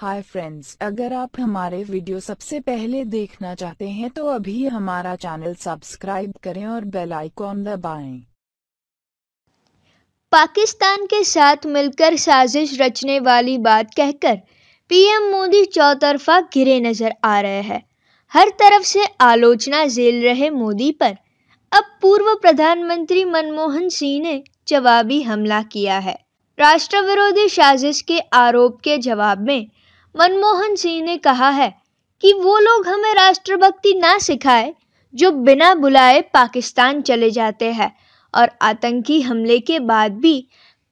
Hi friends अगर आप हमारे वीडियो सबसे पहले देखना चाहते हैं तो अभी हमारा चैनल सब्सक्राइब करें और बेल आइकॉन दबाएं। पाकिस्तान के साथ मिलकर साजिश रचने वाली बात कहकर पीएम मोदी चौतरफा घिरे नजर आ रहे हैं हर तरफ से आलोचना झेल रहे मोदी पर अब पूर्व प्रधानमंत्री मनमोहन सिंह ने जवाबी हमला किया है राष्ट्र विरोधी साजिश के आरोप के जवाब में मनमोहन सिंह ने कहा है कि वो लोग हमें राष्ट्रभक्ति ना सिखाए जो बिना बुलाए पाकिस्तान चले जाते हैं और आतंकी हमले के बाद भी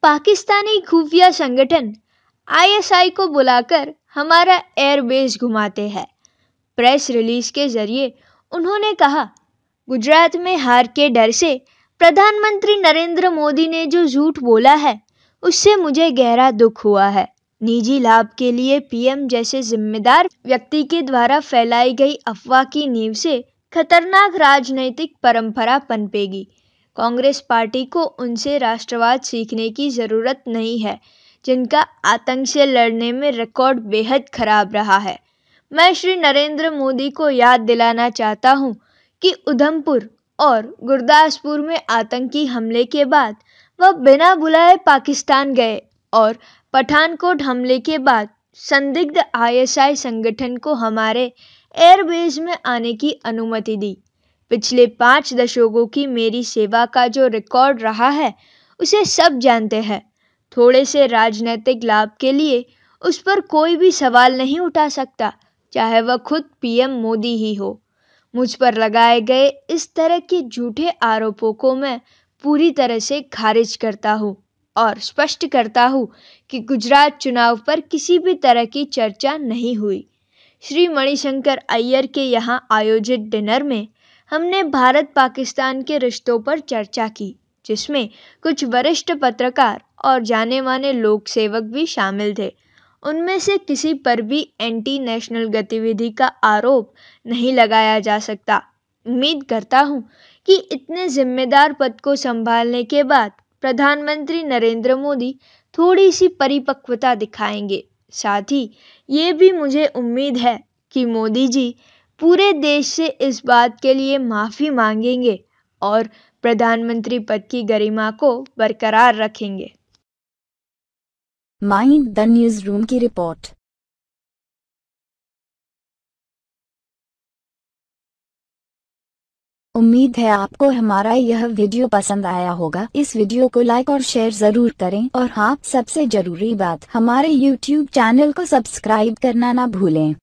पाकिस्तानी खुफिया संगठन आईएसआई को बुलाकर हमारा एयरबेस घुमाते हैं प्रेस रिलीज के जरिए उन्होंने कहा गुजरात में हार के डर से प्रधानमंत्री नरेंद्र मोदी ने जो झूठ बोला है उससे मुझे गहरा दुख हुआ है निजी लाभ के लिए पीएम जैसे जिम्मेदार व्यक्ति के द्वारा फैलाई गई अफवाह की नींव से खतरनाक राजनैतिक परंपरा पनपेगी कांग्रेस पार्टी को उनसे राष्ट्रवाद सीखने की ज़रूरत नहीं है जिनका आतंक से लड़ने में रिकॉर्ड बेहद खराब रहा है मैं श्री नरेंद्र मोदी को याद दिलाना चाहता हूँ कि उधमपुर और गुरदासपुर में आतंकी हमले के बाद वह बिना बुलाए पाकिस्तान गए और पठानकोट हमले के बाद संदिग्ध आईएसआई संगठन को हमारे एयरबेस में आने की अनुमति दी पिछले पाँच दशकों की मेरी सेवा का जो रिकॉर्ड रहा है उसे सब जानते हैं थोड़े से राजनीतिक लाभ के लिए उस पर कोई भी सवाल नहीं उठा सकता चाहे वह खुद पीएम मोदी ही हो मुझ पर लगाए गए इस तरह के झूठे आरोपों को मैं पूरी तरह से खारिज करता हूँ और स्पष्ट करता हूँ कि गुजरात चुनाव पर किसी भी तरह की चर्चा नहीं हुई श्री मणिशंकर अय्यर के यहाँ आयोजित डिनर में हमने भारत पाकिस्तान के रिश्तों पर चर्चा की जिसमें कुछ वरिष्ठ पत्रकार और जाने माने लोक सेवक भी शामिल थे उनमें से किसी पर भी एंटी नेशनल गतिविधि का आरोप नहीं लगाया जा सकता उम्मीद करता हूँ कि इतने जिम्मेदार पद को संभालने के बाद प्रधानमंत्री नरेंद्र मोदी थोड़ी सी परिपक्वता दिखाएंगे साथ ही ये भी मुझे उम्मीद है कि मोदी जी पूरे देश से इस बात के लिए माफ़ी मांगेंगे और प्रधानमंत्री पद की गरिमा को बरकरार रखेंगे माइंड द न्यूज़ रूम की रिपोर्ट उम्मीद है आपको हमारा यह वीडियो पसंद आया होगा इस वीडियो को लाइक और शेयर जरूर करें और हाँ सबसे जरूरी बात हमारे यूट्यूब चैनल को सब्सक्राइब करना ना भूलें